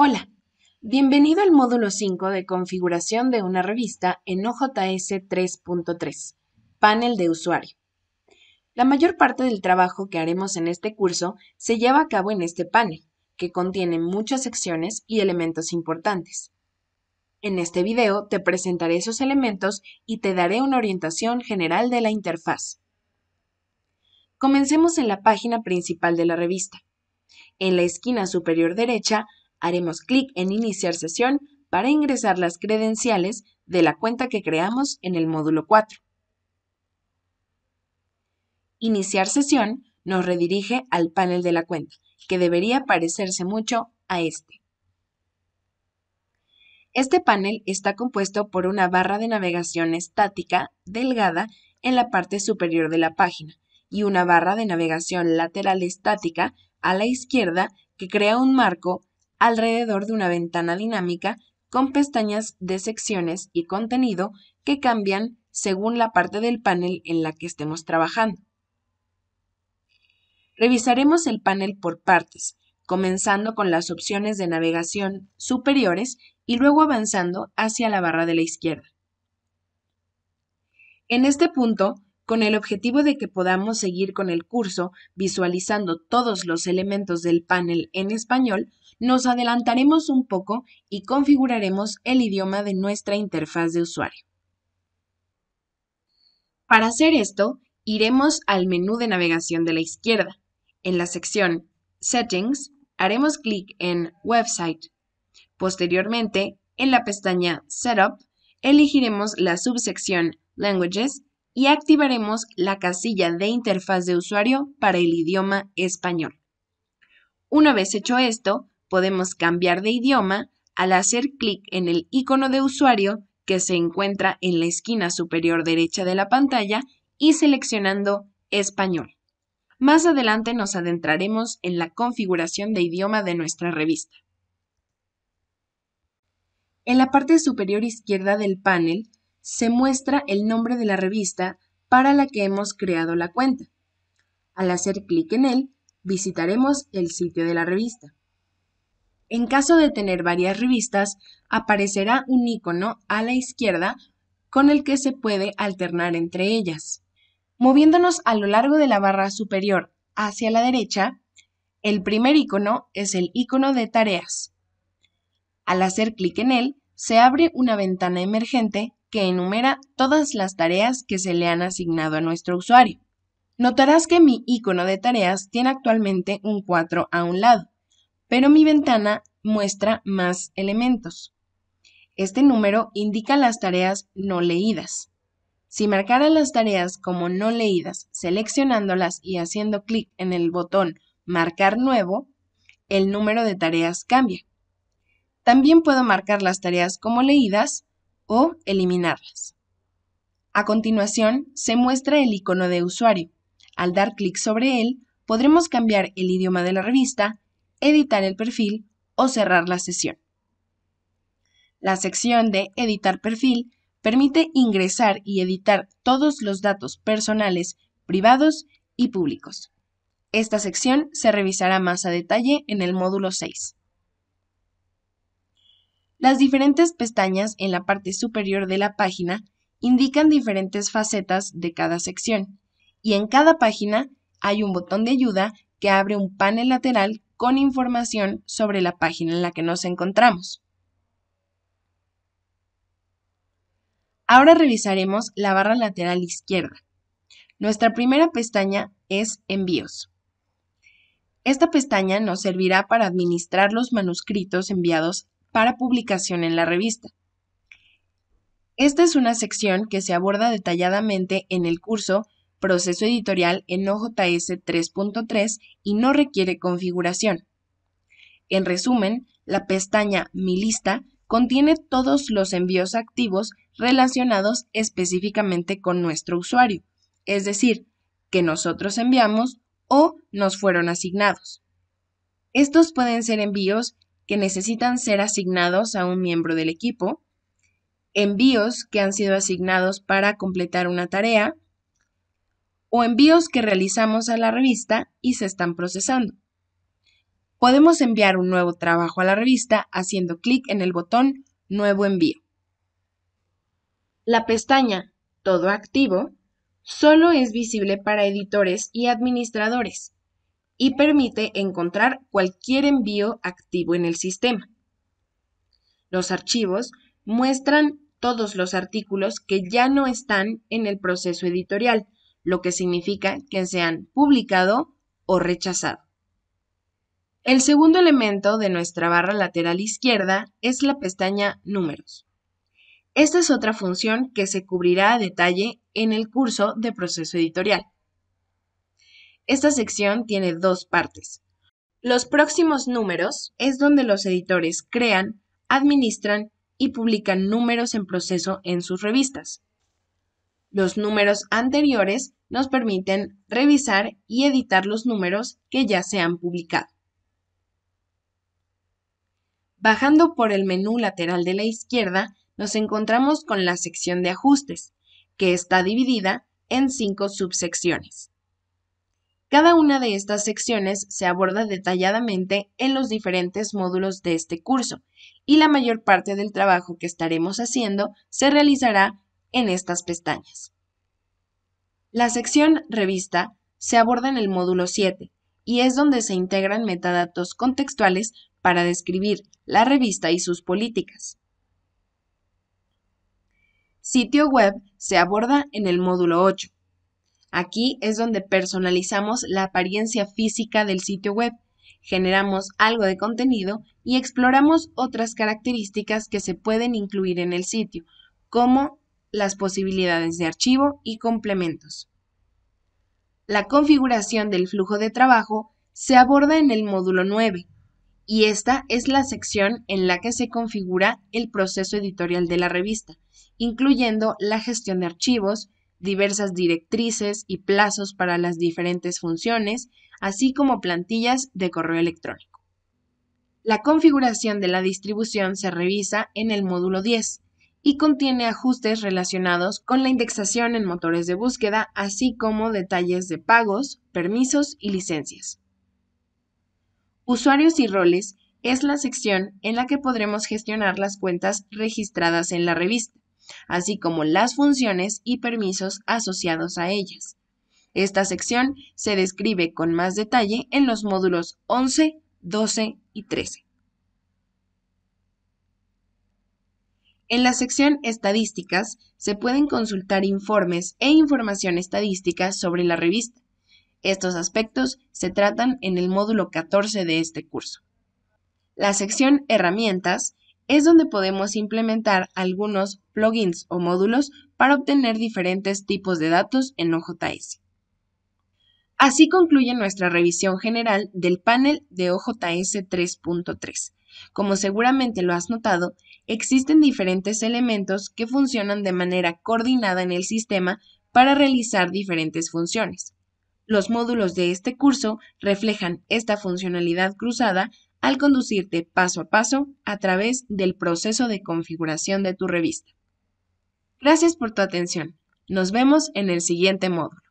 Hola, bienvenido al módulo 5 de configuración de una revista en OJS 3.3, panel de usuario. La mayor parte del trabajo que haremos en este curso se lleva a cabo en este panel, que contiene muchas secciones y elementos importantes. En este video te presentaré esos elementos y te daré una orientación general de la interfaz. Comencemos en la página principal de la revista. En la esquina superior derecha Haremos clic en Iniciar sesión para ingresar las credenciales de la cuenta que creamos en el módulo 4. Iniciar sesión nos redirige al panel de la cuenta, que debería parecerse mucho a este. Este panel está compuesto por una barra de navegación estática delgada en la parte superior de la página y una barra de navegación lateral estática a la izquierda que crea un marco alrededor de una ventana dinámica con pestañas de secciones y contenido que cambian según la parte del panel en la que estemos trabajando. Revisaremos el panel por partes, comenzando con las opciones de navegación superiores y luego avanzando hacia la barra de la izquierda. En este punto, con el objetivo de que podamos seguir con el curso visualizando todos los elementos del panel en español, nos adelantaremos un poco y configuraremos el idioma de nuestra interfaz de usuario. Para hacer esto, iremos al menú de navegación de la izquierda. En la sección Settings, haremos clic en Website. Posteriormente, en la pestaña Setup, elegiremos la subsección Languages y activaremos la casilla de interfaz de usuario para el idioma español. Una vez hecho esto, podemos cambiar de idioma al hacer clic en el icono de usuario que se encuentra en la esquina superior derecha de la pantalla y seleccionando español. Más adelante nos adentraremos en la configuración de idioma de nuestra revista. En la parte superior izquierda del panel se muestra el nombre de la revista para la que hemos creado la cuenta. Al hacer clic en él, visitaremos el sitio de la revista. En caso de tener varias revistas, aparecerá un icono a la izquierda con el que se puede alternar entre ellas. Moviéndonos a lo largo de la barra superior hacia la derecha, el primer icono es el icono de tareas. Al hacer clic en él, se abre una ventana emergente que enumera todas las tareas que se le han asignado a nuestro usuario. Notarás que mi icono de tareas tiene actualmente un 4 a un lado pero mi ventana muestra más elementos. Este número indica las tareas no leídas. Si marcara las tareas como no leídas, seleccionándolas y haciendo clic en el botón Marcar nuevo, el número de tareas cambia. También puedo marcar las tareas como leídas o eliminarlas. A continuación, se muestra el icono de usuario. Al dar clic sobre él, podremos cambiar el idioma de la revista, editar el perfil o cerrar la sesión. La sección de Editar perfil permite ingresar y editar todos los datos personales, privados y públicos. Esta sección se revisará más a detalle en el módulo 6. Las diferentes pestañas en la parte superior de la página indican diferentes facetas de cada sección y en cada página hay un botón de ayuda que abre un panel lateral con información sobre la página en la que nos encontramos. Ahora revisaremos la barra lateral izquierda. Nuestra primera pestaña es Envíos. Esta pestaña nos servirá para administrar los manuscritos enviados para publicación en la revista. Esta es una sección que se aborda detalladamente en el curso proceso editorial en OJS 3.3 y no requiere configuración. En resumen, la pestaña Mi lista contiene todos los envíos activos relacionados específicamente con nuestro usuario, es decir, que nosotros enviamos o nos fueron asignados. Estos pueden ser envíos que necesitan ser asignados a un miembro del equipo, envíos que han sido asignados para completar una tarea, o envíos que realizamos a la revista y se están procesando. Podemos enviar un nuevo trabajo a la revista haciendo clic en el botón Nuevo envío. La pestaña Todo activo solo es visible para editores y administradores y permite encontrar cualquier envío activo en el sistema. Los archivos muestran todos los artículos que ya no están en el proceso editorial lo que significa que sean publicado o rechazado. El segundo elemento de nuestra barra lateral izquierda es la pestaña Números. Esta es otra función que se cubrirá a detalle en el curso de proceso editorial. Esta sección tiene dos partes. Los próximos números es donde los editores crean, administran y publican números en proceso en sus revistas. Los números anteriores nos permiten revisar y editar los números que ya se han publicado. Bajando por el menú lateral de la izquierda, nos encontramos con la sección de ajustes, que está dividida en cinco subsecciones. Cada una de estas secciones se aborda detalladamente en los diferentes módulos de este curso y la mayor parte del trabajo que estaremos haciendo se realizará en estas pestañas. La sección Revista se aborda en el módulo 7 y es donde se integran metadatos contextuales para describir la revista y sus políticas. Sitio web se aborda en el módulo 8. Aquí es donde personalizamos la apariencia física del sitio web, generamos algo de contenido y exploramos otras características que se pueden incluir en el sitio, como las posibilidades de archivo y complementos. La configuración del flujo de trabajo se aborda en el módulo 9 y esta es la sección en la que se configura el proceso editorial de la revista, incluyendo la gestión de archivos, diversas directrices y plazos para las diferentes funciones, así como plantillas de correo electrónico. La configuración de la distribución se revisa en el módulo 10 y contiene ajustes relacionados con la indexación en motores de búsqueda, así como detalles de pagos, permisos y licencias. Usuarios y roles es la sección en la que podremos gestionar las cuentas registradas en la revista, así como las funciones y permisos asociados a ellas. Esta sección se describe con más detalle en los módulos 11, 12 y 13. En la sección Estadísticas se pueden consultar informes e información estadística sobre la revista. Estos aspectos se tratan en el módulo 14 de este curso. La sección Herramientas es donde podemos implementar algunos plugins o módulos para obtener diferentes tipos de datos en OJS. Así concluye nuestra revisión general del panel de OJS 3.3. Como seguramente lo has notado, existen diferentes elementos que funcionan de manera coordinada en el sistema para realizar diferentes funciones. Los módulos de este curso reflejan esta funcionalidad cruzada al conducirte paso a paso a través del proceso de configuración de tu revista. Gracias por tu atención. Nos vemos en el siguiente módulo.